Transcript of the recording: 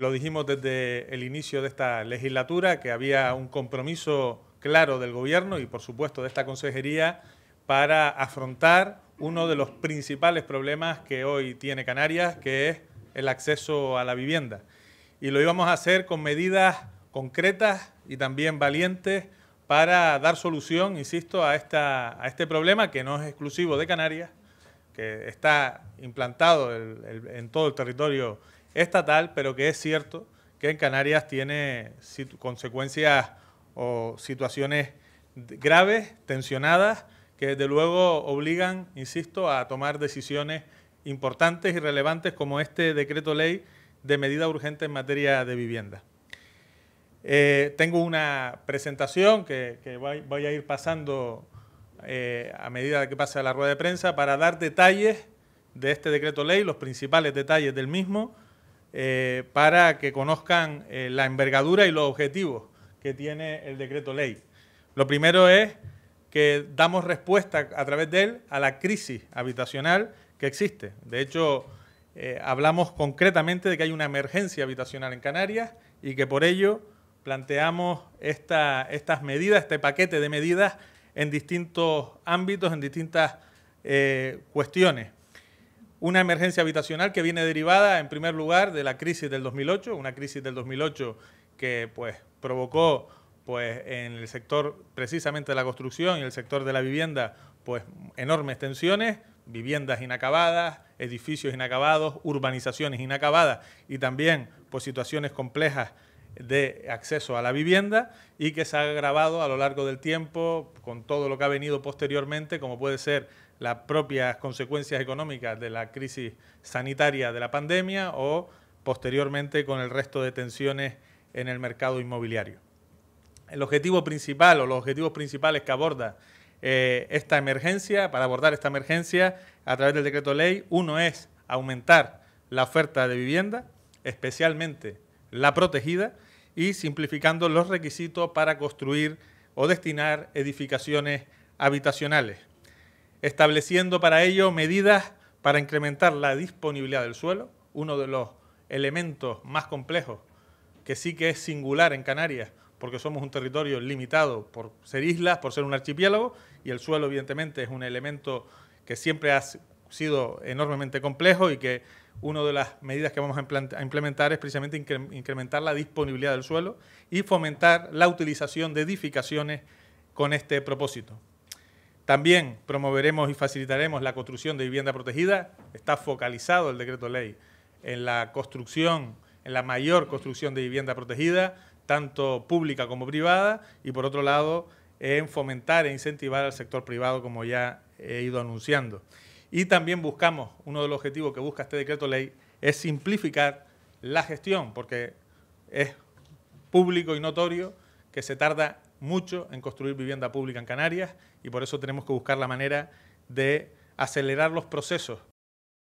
Lo dijimos desde el inicio de esta legislatura que había un compromiso claro del Gobierno y, por supuesto, de esta consejería para afrontar uno de los principales problemas que hoy tiene Canarias, que es el acceso a la vivienda. Y lo íbamos a hacer con medidas concretas y también valientes para dar solución, insisto, a, esta, a este problema que no es exclusivo de Canarias, que está implantado en todo el territorio estatal, pero que es cierto que en Canarias tiene consecuencias o situaciones graves, tensionadas, que desde luego obligan, insisto, a tomar decisiones importantes y relevantes como este decreto ley de medida urgente en materia de vivienda. Eh, tengo una presentación que, voy, a ir pasando eh, a medida que pase a la rueda de prensa para dar detalles de este decreto ley, los principales detalles del mismo, eh, para que conozcan eh, la envergadura y los objetivos que tiene el decreto ley. Lo primero es que damos respuesta a través de él a la crisis habitacional que existe. De hecho, eh, hablamos concretamente de que hay una emergencia habitacional en Canarias y que por ello planteamos estas medidas, este paquete de medidas en distintos ámbitos, en distintas cuestiones una emergencia habitacional que viene derivada, en primer lugar, de la crisis del 2008, una crisis del 2008 que pues, provocó pues, en el sector precisamente de la construcción y el sector de la vivienda pues, enormes tensiones, viviendas inacabadas, edificios inacabados, urbanizaciones inacabadas y también pues, situaciones complejas de acceso a la vivienda y que se ha agravado a lo largo del tiempo con todo lo que ha venido posteriormente, como puede ser las propias consecuencias económicas de la crisis sanitaria de la pandemia o posteriormente con el resto de tensiones en el mercado inmobiliario. El objetivo principal o los objetivos principales que aborda eh, esta emergencia, para abordar esta emergencia a través del decreto ley, uno es aumentar la oferta de vivienda, especialmente la protegida y simplificando los requisitos para construir o destinar edificaciones habitacionales, estableciendo para ello medidas para incrementar la disponibilidad del suelo, uno de los elementos más complejos, que sí que es singular en Canarias, porque somos un territorio limitado por ser islas, por ser un archipiélago, y el suelo evidentemente es un elemento que siempre ha sido enormemente complejo y que una de las medidas que vamos a implementar es precisamente incrementar la disponibilidad del suelo y fomentar la utilización de edificaciones con este propósito. También promoveremos y facilitaremos la construcción de vivienda protegida. Está focalizado el decreto ley en la construcción, en la mayor construcción de vivienda protegida, tanto pública como privada, y por otro lado, en fomentar e incentivar al sector privado, como ya he ido anunciando. Y también buscamos, uno de los objetivos que busca este decreto ley es simplificar la gestión, porque es público y notorio que se tarda mucho en construir vivienda pública en Canarias y por eso tenemos que buscar la manera de acelerar los procesos